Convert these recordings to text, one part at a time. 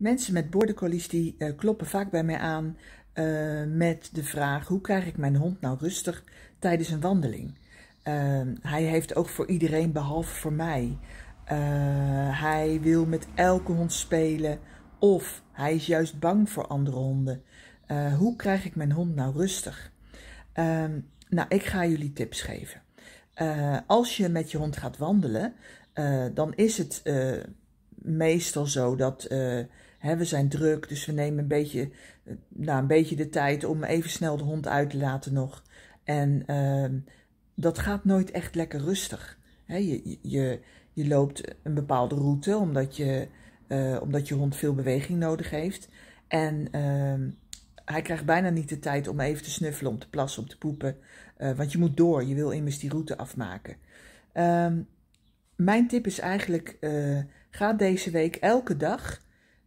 Mensen met border die eh, kloppen vaak bij mij aan eh, met de vraag: hoe krijg ik mijn hond nou rustig tijdens een wandeling? Ehm, hij heeft ook voor iedereen behalve voor mij. Eh, hij wil met elke hond spelen of hij is juist bang voor andere honden. hoe krijg ik mijn hond nou rustig? Ehm, nou, ik ga jullie tips geven. als je met je hond gaat wandelen, dan is het meestal zo dat we zijn druk, dus we nemen een beetje, eh, nou, een beetje de tijd om even snel de hond uit te laten nog. En ehm, dat gaat nooit echt lekker rustig. je, je, je loopt een bepaalde route omdat je, eh, omdat je hond veel beweging nodig heeft. En ehm, hij krijgt bijna niet de tijd om even te snuffelen, om te plassen, om te poepen. Eh, want je moet door, je wil immers die route afmaken. Ehm, mijn tip is eigenlijk, ga deze week elke dag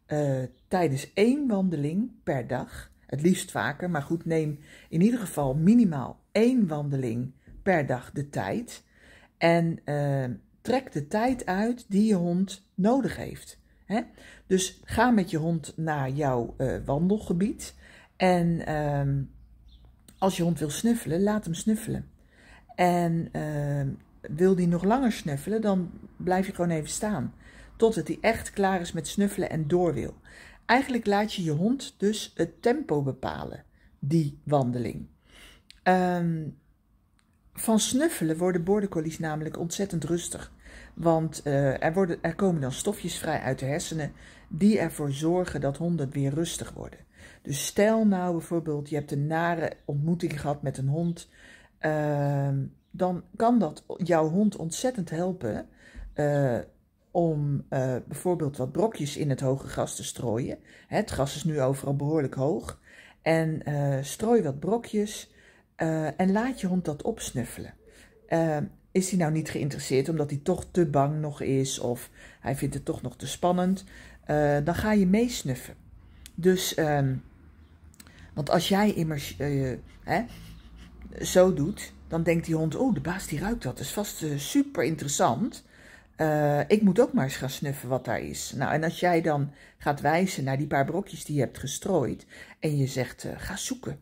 eh, tijdens één wandeling per dag, het liefst vaker, maar goed, neem in ieder geval minimaal één wandeling per dag de tijd. En eh, trek de tijd uit die je hond nodig heeft. Hè? Dus ga met je hond naar jouw eh, wandelgebied. En ehm, als je hond wil snuffelen, laat hem snuffelen. En ehm, wil die nog langer snuffelen, dan blijf je gewoon even staan tot het hij echt klaar is met snuffelen en door wil. Eigenlijk laat je je hond dus het tempo bepalen, die wandeling. Ehm, van snuffelen worden border namelijk ontzettend rustig. Want eh, er, worden, er komen dan stofjes vrij uit de hersenen die ervoor zorgen dat honden weer rustig worden. Dus stel nou bijvoorbeeld, je hebt een nare ontmoeting gehad met een hond. Ehm, dan kan dat jouw hond ontzettend helpen. Eh, om eh, bijvoorbeeld wat brokjes in het hoge gras te strooien. Hè, het gras is nu overal behoorlijk hoog. En eh, strooi wat brokjes eh, en laat je hond dat opsnuffelen. is hij nou niet geïnteresseerd omdat hij toch te bang nog is of hij vindt het toch nog te spannend, dan ga je meesnuffen. Dus, ehm, want als jij immers hè, zo doet, dan denkt die hond, oh de baas die ruikt dat, dat is vast super interessant. Eh, ik moet ook maar eens gaan snuffen wat daar is. Nou, en als jij dan gaat wijzen naar die paar brokjes die je hebt gestrooid en je zegt, eh, ga zoeken.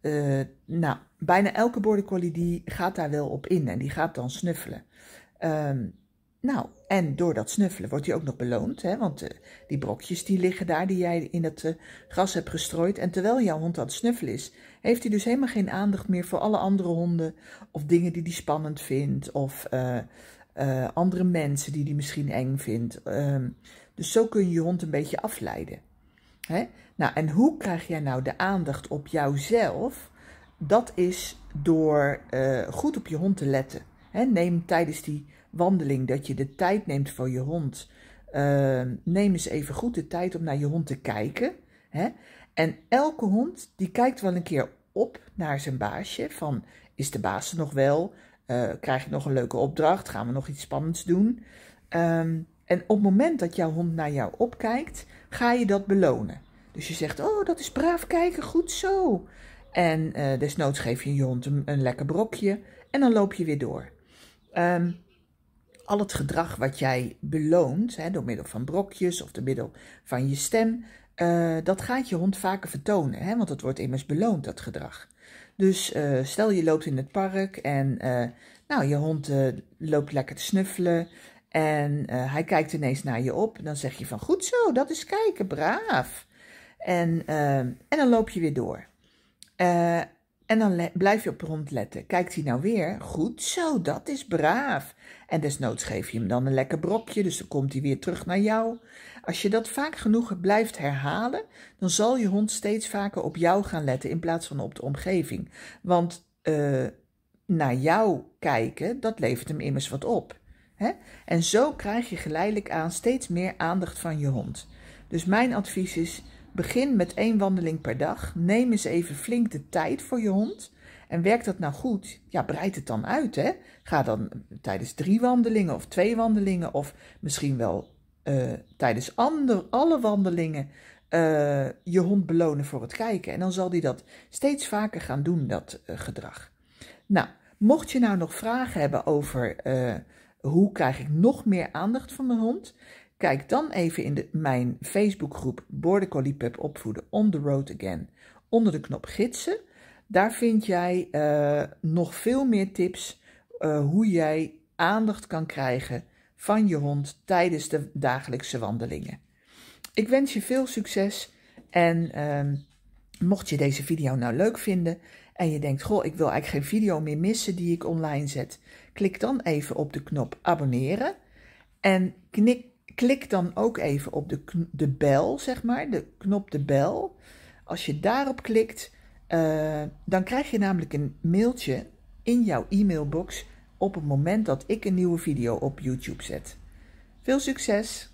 Eh, nou, bijna elke border collie die gaat daar wel op in en die gaat dan snuffelen. Ehm, nou, en door dat snuffelen wordt hij ook nog beloond, hè, want die brokjes die liggen daar die jij in het gras hebt gestrooid. En terwijl jouw hond aan het snuffelen is, heeft hij dus helemaal geen aandacht meer voor alle andere honden of dingen die hij spannend vindt of... Eh, andere mensen die die misschien eng vindt. Ehm, dus zo kun je je hond een beetje afleiden. Hè? Nou, en hoe krijg jij nou de aandacht op jouzelf? Dat is door eh, goed op je hond te letten. Hè? Neem tijdens die wandeling dat je de tijd neemt voor je hond. Ehm, neem eens even goed de tijd om naar je hond te kijken. Hè? En elke hond die kijkt wel een keer op naar zijn baasje. Van is de baas er nog wel? Eh, krijg ik nog een leuke opdracht? Gaan we nog iets spannends doen? Ehm, en op het moment dat jouw hond naar jou opkijkt, ga je dat belonen. Dus je zegt: Oh, dat is braaf kijken, goed zo. En uh, desnoods geef je je hond een, lekker brokje en dan loop je weer door. Ehm, al het gedrag wat jij beloont, hè, door middel van brokjes of door middel van je stem, eh, dat gaat je hond vaker vertonen, hè? want dat wordt immers beloond, dat gedrag. Dus eh, stel je loopt in het park en eh, nou, je hond loopt lekker te snuffelen en hij kijkt ineens naar je op. Dan zeg je van goed zo, dat is kijken, braaf. En, en dan loop je weer door. En dan blijf je op letten. Kijkt hij nou weer? Goed zo, dat is braaf. En desnoods geef je hem dan een lekker brokje, dus dan komt hij weer terug naar jou. Als je dat vaak genoeg blijft herhalen, dan zal je hond steeds vaker op jou gaan letten in plaats van op de omgeving. Want eh, naar jou kijken, dat levert hem immers wat op. Hè? En zo krijg je geleidelijk aan steeds meer aandacht van je hond. Dus mijn advies is Begin met één wandeling per dag. Neem eens even flink de tijd voor je hond. En werkt dat nou goed? Ja, breid het dan uit. Hè? Ga dan tijdens drie wandelingen of twee wandelingen of misschien wel eh, tijdens ander, alle wandelingen eh, je hond belonen voor het kijken. En dan zal die dat steeds vaker gaan doen, dat eh, gedrag. Nou, mocht je nou nog vragen hebben over hoe krijg ik nog meer aandacht van mijn hond, Kijk dan even in de, mijn Facebookgroep Border Collie Pup Opvoeden On The Road Again onder de knop Gidsen. Daar vind jij eh, nog veel meer tips eh, hoe jij aandacht kan krijgen van je hond tijdens de dagelijkse wandelingen. Ik wens je veel succes en ehm, mocht je deze video nou leuk vinden en je denkt, goh, ik wil eigenlijk geen video meer missen die ik online zet, klik dan even op de knop abonneren en knik klik dan ook even op de, de bel, zeg maar, de knop de bel. Als je daarop klikt, eh, dan krijg je namelijk een mailtje in jouw e-mailbox op het moment dat ik een nieuwe video op YouTube zet. Veel succes!